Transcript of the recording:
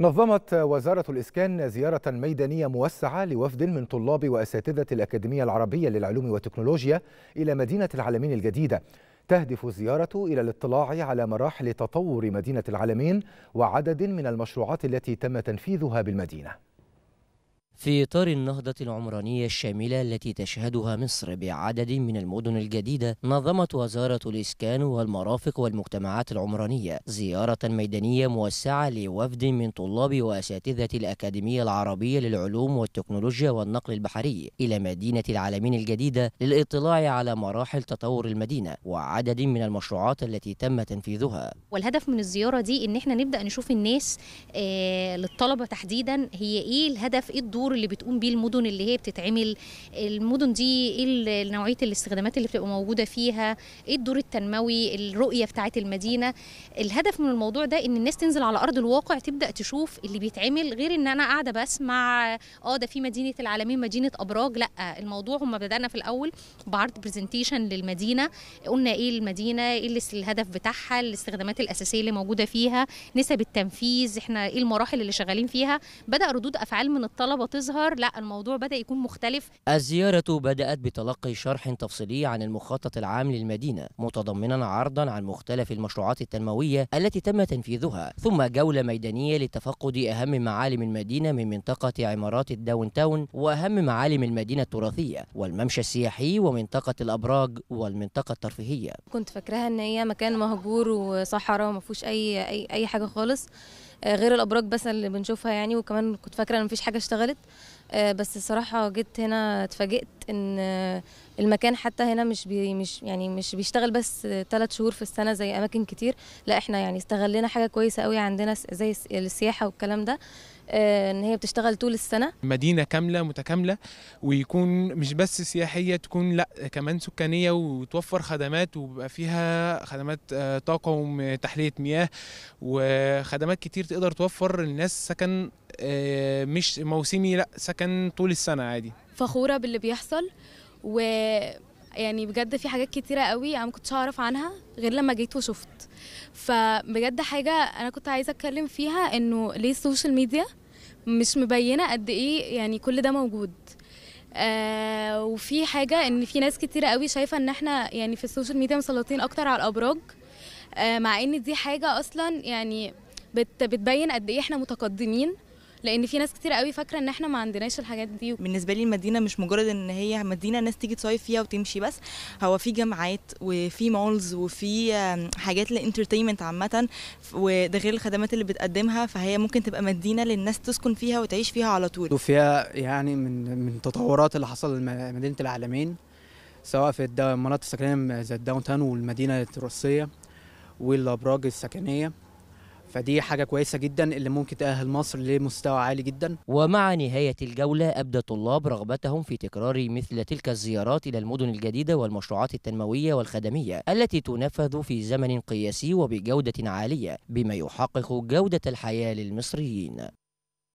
نظمت وزارة الإسكان زيارة ميدانية موسعة لوفد من طلاب وأساتذة الأكاديمية العربية للعلوم والتكنولوجيا إلى مدينة العالمين الجديدة تهدف الزيارة إلى الاطلاع على مراحل تطور مدينة العالمين وعدد من المشروعات التي تم تنفيذها بالمدينة في إطار النهضة العمرانية الشاملة التي تشهدها مصر بعدد من المدن الجديدة نظمت وزارة الإسكان والمرافق والمجتمعات العمرانية زيارة ميدانية موسعة لوفد من طلاب وأساتذة الأكاديمية العربية للعلوم والتكنولوجيا والنقل البحري إلى مدينة العالمين الجديدة للإطلاع على مراحل تطور المدينة وعدد من المشروعات التي تم تنفيذها والهدف من الزيارة دي إن احنا نبدأ نشوف الناس آه، للطلبة تحديدا هي إيه الهدف إيه الدور الدور اللي بتقوم بيه المدن اللي هي بتتعمل المدن دي ايه نوعيه الاستخدامات اللي بتبقى موجوده فيها ايه الدور التنموي الرؤيه بتاعه المدينه الهدف من الموضوع ده ان الناس تنزل على ارض الواقع تبدا تشوف اللي بيتعمل غير ان انا قاعده بسمع اه ده في مدينه العالمين مدينه ابراج لا الموضوع هم بدانا في الاول بعرض برزنتيشن للمدينه قلنا ايه المدينه ايه الهدف بتاعها الاستخدامات الاساسيه اللي موجوده فيها نسب التنفيذ احنا ايه المراحل اللي شغالين فيها بدا ردود افعال من الطلبه تظهر لا الموضوع بدأ يكون مختلف الزيارة بدأت بتلقي شرح تفصيلي عن المخطط العام للمدينة متضمنا عرضا عن مختلف المشروعات التنموية التي تم تنفيذها ثم جولة ميدانية لتفقد أهم معالم المدينة من منطقة عمارات الداون تاون وأهم معالم المدينة التراثية والممشى السياحي ومنطقة الأبراج والمنطقة الترفيهية كنت فاكراها ان هي مكان مهجور وصحراء وما فيهوش اي اي اي حاجه خالص آه، غير الابراج بس اللي بنشوفها يعني وكمان كنت فاكره ان مفيش حاجه اشتغلت آه، بس الصراحه جيت هنا اتفاجئت ان المكان حتى هنا مش بي مش يعني مش بيشتغل بس ثلاث شهور في السنه زي اماكن كتير لا احنا يعني استغلينا حاجه كويسه قوي عندنا زي السياحه والكلام ده آه، ان هي بتشتغل طول السنه مدينه كامله متكامله ويكون مش بس سياحيه تكون لا كمان سكانيه وتوفر خدمات ويبقى فيها خدمات آه، طاقه وتحليه مياه وخدمات كتير تقدر توفر للناس سكن آه، مش موسمي لا سكن طول السنه عادي فخوره باللي بيحصل و يعني بجد في حاجات كتيرة قوي أنا ما أعرف عنها غير لما جيت وشفت فبجد حاجة أنا كنت عايزة أتكلم فيها إنه ليه السوشيال ميديا مش مبينة قد إيه يعني كل ده موجود آه وفي حاجة إن في ناس كتيرة قوي شايفة إن إحنا يعني في السوشيال ميديا مسلطين أكتر على الأبراج آه مع إن دي حاجة أصلا يعني بت بتبين قد إيه إحنا متقدمين لان في ناس كتير قوي فاكره ان احنا ما عندناش الحاجات دي بالنسبه لي المدينه مش مجرد ان هي مدينه ناس تيجي تصيف فيها وتمشي بس هو في جامعات وفي مولز وفي حاجات للانترتينمنت عامه وده غير الخدمات اللي بتقدمها فهي ممكن تبقى مدينه للناس تسكن فيها وتعيش فيها على طول وفيها يعني من من التطورات اللي حصل مدينه العالمين سواء في المناطق السكنيه زي الداون تاون والمدينه الرئيسيه والابراج السكنيه فدي حاجة كويسة جدا اللي ممكن تأهل مصر لمستوى عالي جدا ومع نهاية الجولة أبدى الطلاب رغبتهم في تكرار مثل تلك الزيارات إلى المدن الجديدة والمشروعات التنموية والخدمية التي تنفذ في زمن قياسي وبجودة عالية بما يحقق جودة الحياة للمصريين